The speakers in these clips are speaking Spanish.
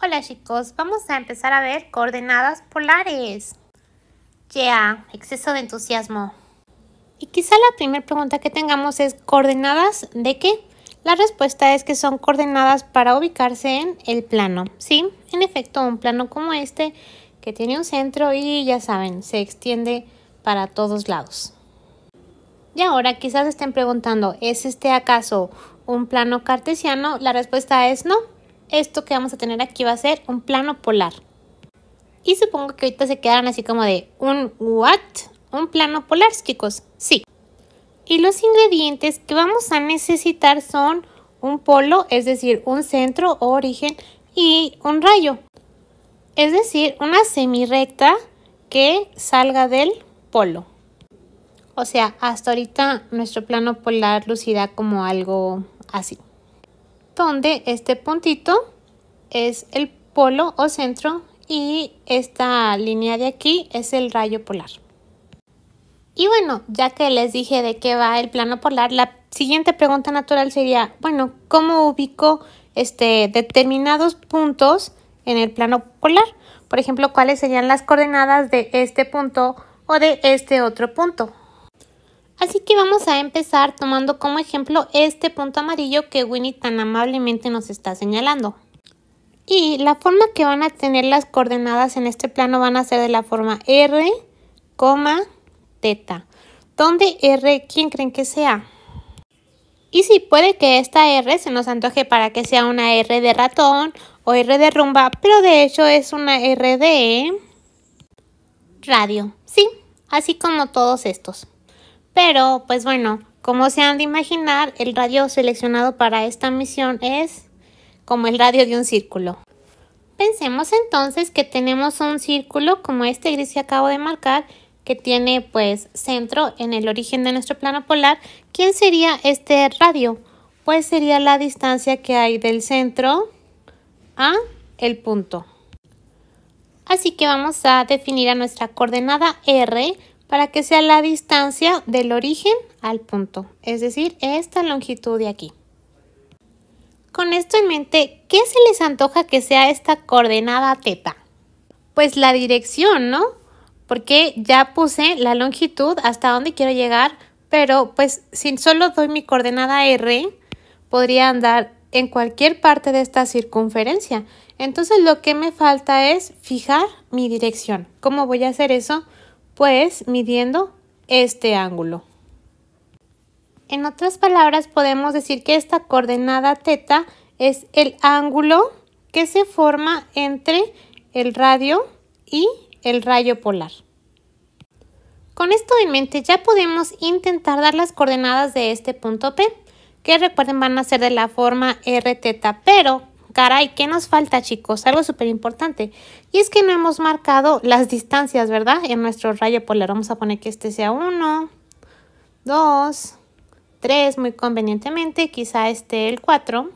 Hola chicos, vamos a empezar a ver coordenadas polares. Ya, yeah, exceso de entusiasmo. Y quizá la primera pregunta que tengamos es ¿coordenadas de qué? La respuesta es que son coordenadas para ubicarse en el plano. Sí, en efecto, un plano como este que tiene un centro y ya saben, se extiende para todos lados. Y ahora quizás estén preguntando, ¿es este acaso un plano cartesiano? La respuesta es no esto que vamos a tener aquí va a ser un plano polar. Y supongo que ahorita se quedan así como de un what, un plano polar, chicos. Sí. Y los ingredientes que vamos a necesitar son un polo, es decir, un centro o origen y un rayo. Es decir, una semirrecta que salga del polo. O sea, hasta ahorita nuestro plano polar lucirá como algo así donde este puntito es el polo o centro y esta línea de aquí es el rayo polar. Y bueno, ya que les dije de qué va el plano polar, la siguiente pregunta natural sería, bueno, ¿cómo ubico este, determinados puntos en el plano polar? Por ejemplo, ¿cuáles serían las coordenadas de este punto o de este otro punto? Así que vamos a empezar tomando como ejemplo este punto amarillo que Winnie tan amablemente nos está señalando. Y la forma que van a tener las coordenadas en este plano van a ser de la forma R, teta. ¿Dónde R quién creen que sea? Y sí, puede que esta R se nos antoje para que sea una R de ratón o R de rumba, pero de hecho es una R de radio. Sí, así como todos estos. Pero, pues bueno, como se han de imaginar, el radio seleccionado para esta misión es como el radio de un círculo. Pensemos entonces que tenemos un círculo como este gris que acabo de marcar que tiene pues centro en el origen de nuestro plano polar. ¿Quién sería este radio? Pues sería la distancia que hay del centro a el punto. Así que vamos a definir a nuestra coordenada R para que sea la distancia del origen al punto, es decir, esta longitud de aquí. Con esto en mente, ¿qué se les antoja que sea esta coordenada teta? Pues la dirección, ¿no? Porque ya puse la longitud hasta donde quiero llegar, pero pues si solo doy mi coordenada R, podría andar en cualquier parte de esta circunferencia. Entonces lo que me falta es fijar mi dirección. ¿Cómo voy a hacer eso? pues midiendo este ángulo. En otras palabras, podemos decir que esta coordenada teta es el ángulo que se forma entre el radio y el rayo polar. Con esto en mente ya podemos intentar dar las coordenadas de este punto P, que recuerden van a ser de la forma Rθ, pero Caray, ¿qué nos falta chicos? Algo súper importante. Y es que no hemos marcado las distancias, ¿verdad? En nuestro rayo polar. Vamos a poner que este sea 1, 2, 3, muy convenientemente. Quizá este el 4.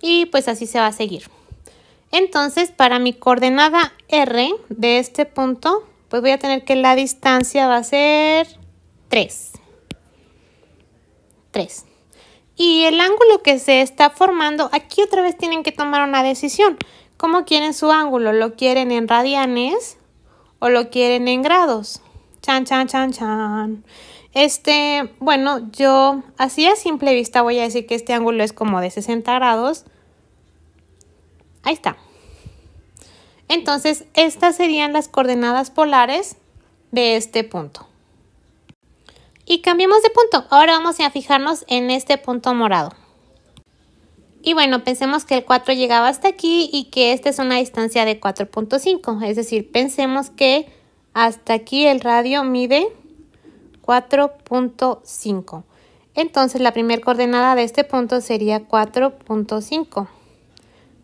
Y pues así se va a seguir. Entonces, para mi coordenada R de este punto, pues voy a tener que la distancia va a ser 3. 3 y el ángulo que se está formando, aquí otra vez tienen que tomar una decisión. ¿Cómo quieren su ángulo? ¿Lo quieren en radianes o lo quieren en grados? Chan, chan, chan, chan. Este, bueno, yo así a simple vista voy a decir que este ángulo es como de 60 grados. Ahí está. Entonces, estas serían las coordenadas polares de este punto. Y cambiamos de punto. Ahora vamos a fijarnos en este punto morado. Y bueno, pensemos que el 4 llegaba hasta aquí y que esta es una distancia de 4.5. Es decir, pensemos que hasta aquí el radio mide 4.5. Entonces la primera coordenada de este punto sería 4.5,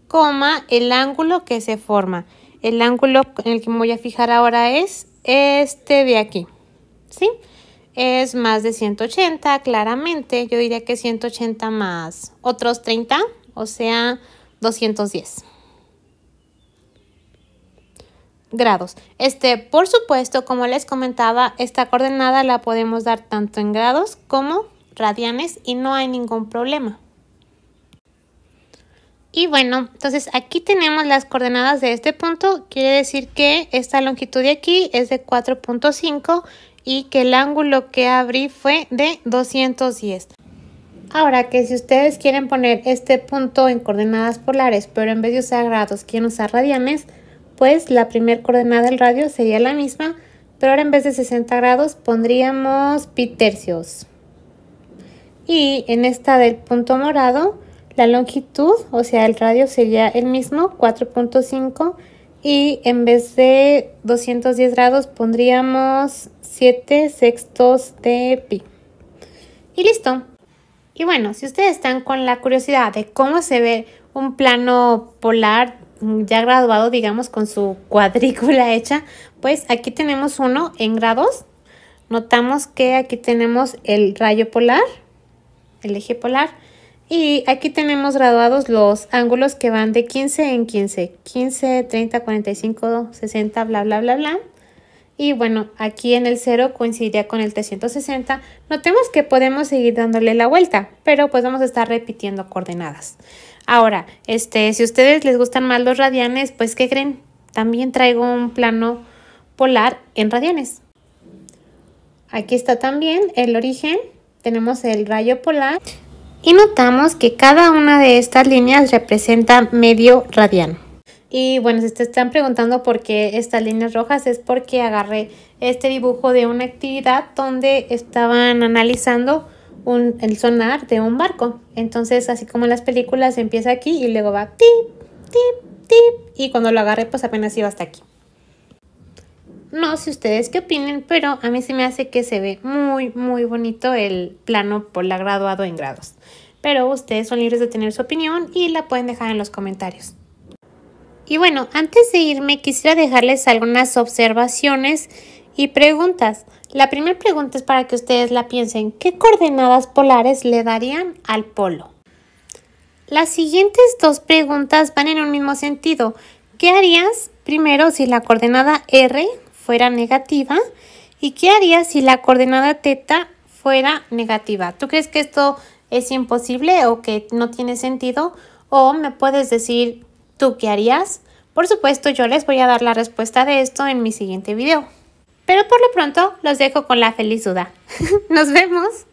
coma el ángulo que se forma. El ángulo en el que me voy a fijar ahora es este de aquí, ¿sí? sí es más de 180, claramente. Yo diría que 180 más otros 30, o sea, 210 grados. Este, por supuesto, como les comentaba, esta coordenada la podemos dar tanto en grados como radianes y no hay ningún problema. Y bueno, entonces aquí tenemos las coordenadas de este punto, quiere decir que esta longitud de aquí es de 4.5 y que el ángulo que abrí fue de 210. Ahora que si ustedes quieren poner este punto en coordenadas polares, pero en vez de usar grados quieren usar radianes, pues la primera coordenada del radio sería la misma, pero ahora en vez de 60 grados pondríamos pi tercios. Y en esta del punto morado, la longitud, o sea, el radio sería el mismo, 4.5, y en vez de 210 grados pondríamos 7 sextos de pi. Y listo. Y bueno, si ustedes están con la curiosidad de cómo se ve un plano polar ya graduado, digamos, con su cuadrícula hecha, pues aquí tenemos uno en grados. Notamos que aquí tenemos el rayo polar, el eje polar, y aquí tenemos graduados los ángulos que van de 15 en 15, 15, 30, 45, 60, bla, bla, bla, bla y bueno, aquí en el 0 coincidiría con el 360. Notemos que podemos seguir dándole la vuelta, pero pues vamos a estar repitiendo coordenadas. Ahora, este, si a ustedes les gustan más los radianes, pues ¿qué creen? También traigo un plano polar en radianes. Aquí está también el origen. Tenemos el rayo polar. Y notamos que cada una de estas líneas representa medio radiano. Y bueno, si te están preguntando por qué estas líneas rojas es porque agarré este dibujo de una actividad donde estaban analizando el sonar de un barco. Entonces, así como en las películas, empieza aquí y luego va tip, tip, tip. Y cuando lo agarré, pues apenas iba hasta aquí. No sé ustedes qué opinen, pero a mí se me hace que se ve muy, muy bonito el plano por la graduado en grados. Pero ustedes son libres de tener su opinión y la pueden dejar en los comentarios. Y bueno, antes de irme quisiera dejarles algunas observaciones y preguntas. La primera pregunta es para que ustedes la piensen. ¿Qué coordenadas polares le darían al polo? Las siguientes dos preguntas van en un mismo sentido. ¿Qué harías primero si la coordenada R fuera negativa? ¿Y qué harías si la coordenada teta fuera negativa? ¿Tú crees que esto es imposible o que no tiene sentido? O me puedes decir ¿Tú qué harías? Por supuesto, yo les voy a dar la respuesta de esto en mi siguiente video. Pero por lo pronto los dejo con la feliz duda. ¡Nos vemos!